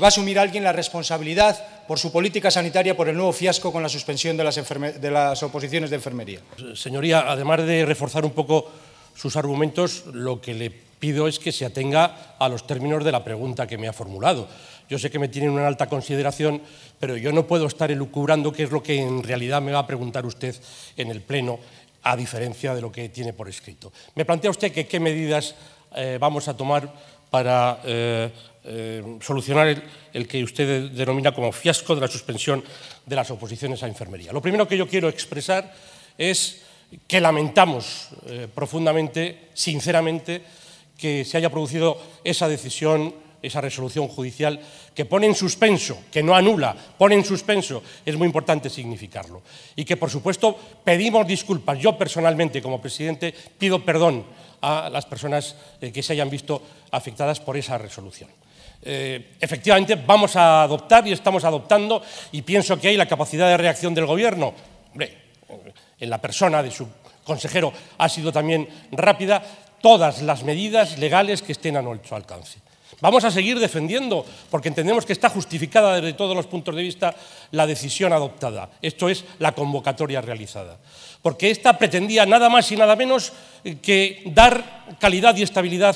Va a asumir alguien la responsabilidad por su política sanitaria por el nuevo fiasco con la suspensión de las, oposiciones de enfermería. Señoría, además de reforzar un poco sus argumentos, lo que le pido es que se atenga a los términos de la pregunta que me ha formulado. Yo sé que me tienen una alta consideración, pero yo no puedo estar elucubrando qué es lo que en realidad me va a preguntar usted en el Pleno, a diferencia de lo que tiene por escrito. Me plantea usted que qué medidas eh, vamos a tomar para... Eh, eh, solucionar el, que usted denomina como fiasco de la suspensión de las oposiciones a enfermería. Lo primero que yo quiero expresar es que lamentamos eh, profundamente, sinceramente, que se haya producido esa decisión, esa resolución judicial que pone en suspenso, que no anula, pone en suspenso, es muy importante significarlo. Y que, por supuesto, pedimos disculpas. Yo personalmente, como presidente, pido perdón a las personas eh, que se hayan visto afectadas por esa resolución. Eh, efectivamente, vamos a adoptar y estamos adoptando, y pienso que hay la capacidad de reacción del Gobierno, eh, en la persona de su consejero ha sido también rápida, todas las medidas legales que estén a nuestro alcance. Vamos a seguir defendiendo, porque entendemos que está justificada desde todos los puntos de vista la decisión adoptada. Esto es la convocatoria realizada. Porque esta pretendía nada más y nada menos que dar calidad y estabilidad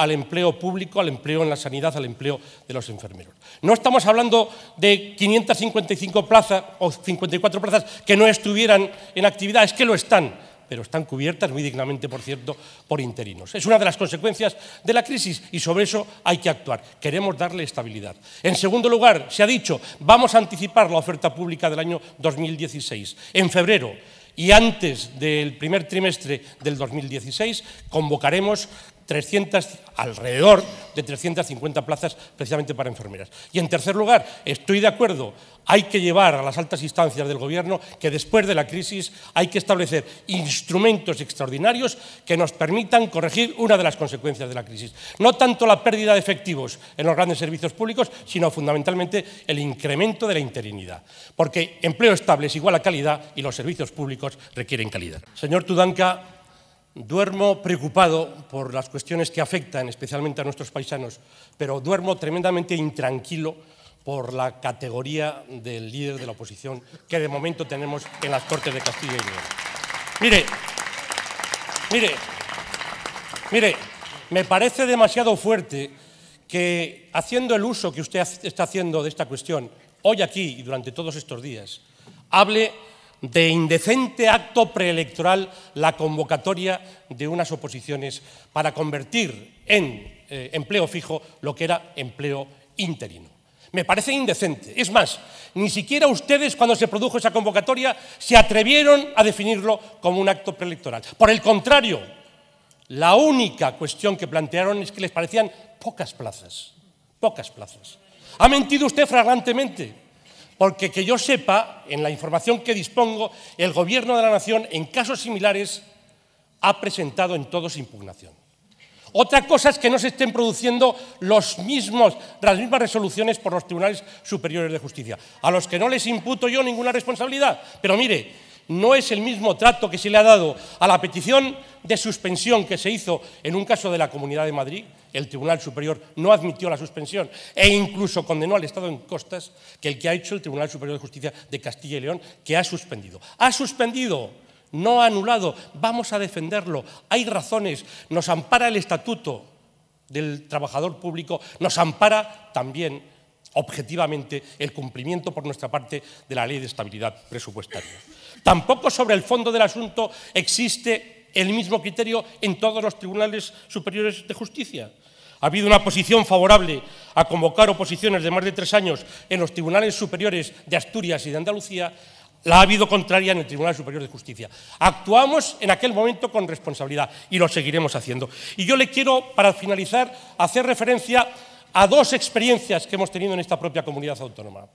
al empleo público, al empleo en la sanidad, al empleo de los enfermeros. No estamos hablando de 555 plazas o 54 plazas que no estuvieran en actividad, es que lo están, pero están cubiertas muy dignamente, por cierto, por interinos. Es una de las consecuencias de la crisis y sobre eso hay que actuar. Queremos darle estabilidad. En segundo lugar, se ha dicho, vamos a anticipar la oferta pública del año 2016. En febrero y antes del primer trimestre del 2016 convocaremos 300, alrededor de 350 plazas precisamente para enfermeras. Y en tercer lugar, estoy de acuerdo, hay que llevar a las altas instancias del Gobierno que después de la crisis hay que establecer instrumentos extraordinarios que nos permitan corregir una de las consecuencias de la crisis. No tanto la pérdida de efectivos en los grandes servicios públicos, sino fundamentalmente el incremento de la interinidad. Porque empleo estable es igual a calidad y los servicios públicos requieren calidad. Señor Tudanca, Duermo preocupado por las cuestiones que afectan especialmente a nuestros paisanos, pero duermo tremendamente intranquilo por la categoría del líder de la oposición que de momento tenemos en las Cortes de Castilla y León. Mire, mire, mire, me parece demasiado fuerte que haciendo el uso que usted está haciendo de esta cuestión hoy aquí y durante todos estos días, hable de indecente acto preelectoral la convocatoria de unas oposiciones para convertir en eh, empleo fijo lo que era empleo interino. Me parece indecente. Es más, ni siquiera ustedes cuando se produjo esa convocatoria se atrevieron a definirlo como un acto preelectoral. Por el contrario, la única cuestión que plantearon es que les parecían pocas plazas, pocas plazas. Ha mentido usted fragantemente. Porque que yo sepa, en la información que dispongo, el Gobierno de la Nación en casos similares ha presentado en todos impugnación. Otra cosa es que no se estén produciendo los mismos, las mismas resoluciones por los tribunales superiores de justicia, a los que no les imputo yo ninguna responsabilidad. Pero mire, no es el mismo trato que se le ha dado a la petición de suspensión que se hizo en un caso de la Comunidad de Madrid, el Tribunal Superior no admitió la suspensión e incluso condenó al Estado en costas, que el que ha hecho el Tribunal Superior de Justicia de Castilla y León, que ha suspendido. Ha suspendido, no ha anulado, vamos a defenderlo, hay razones, nos ampara el estatuto del trabajador público, nos ampara también objetivamente el cumplimiento por nuestra parte de la ley de estabilidad presupuestaria. Tampoco sobre el fondo del asunto existe el mismo criterio en todos los tribunales superiores de justicia. Ha habido una posición favorable a convocar oposiciones de más de tres años en los tribunales superiores de Asturias y de Andalucía, la ha habido contraria en el Tribunal Superior de Justicia. Actuamos en aquel momento con responsabilidad y lo seguiremos haciendo. Y yo le quiero, para finalizar, hacer referencia a dos experiencias que hemos tenido en esta propia comunidad autónoma.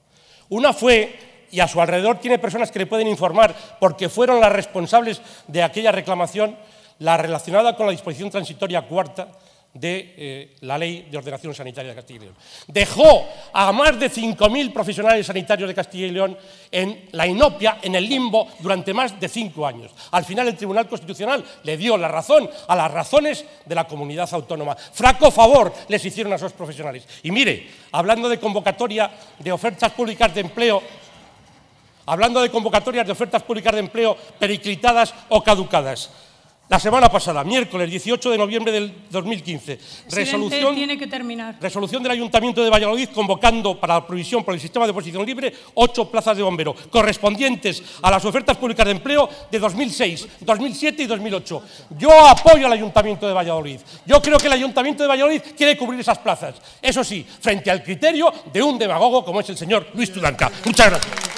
Una fue y a su alrededor tiene personas que le pueden informar porque fueron las responsables de aquella reclamación, la relacionada con la disposición transitoria cuarta de eh, la Ley de Ordenación Sanitaria de Castilla y León. Dejó a más de 5.000 profesionales sanitarios de Castilla y León en la inopia, en el limbo, durante más de cinco años. Al final el Tribunal Constitucional le dio la razón a las razones de la comunidad autónoma. Fraco favor les hicieron a esos profesionales. Y mire, hablando de convocatoria de ofertas públicas de empleo, hablando de convocatorias de ofertas públicas de empleo periclitadas o caducadas. La semana pasada, miércoles 18 de noviembre del 2015, resolución, tiene resolución del Ayuntamiento de Valladolid convocando para la provisión por el sistema de posición libre ocho plazas de bombero, correspondientes a las ofertas públicas de empleo de 2006, 2007 y 2008. Yo apoyo al Ayuntamiento de Valladolid. Yo creo que el Ayuntamiento de Valladolid quiere cubrir esas plazas. Eso sí, frente al criterio de un demagogo como es el señor Luis Tudanca. Muchas gracias.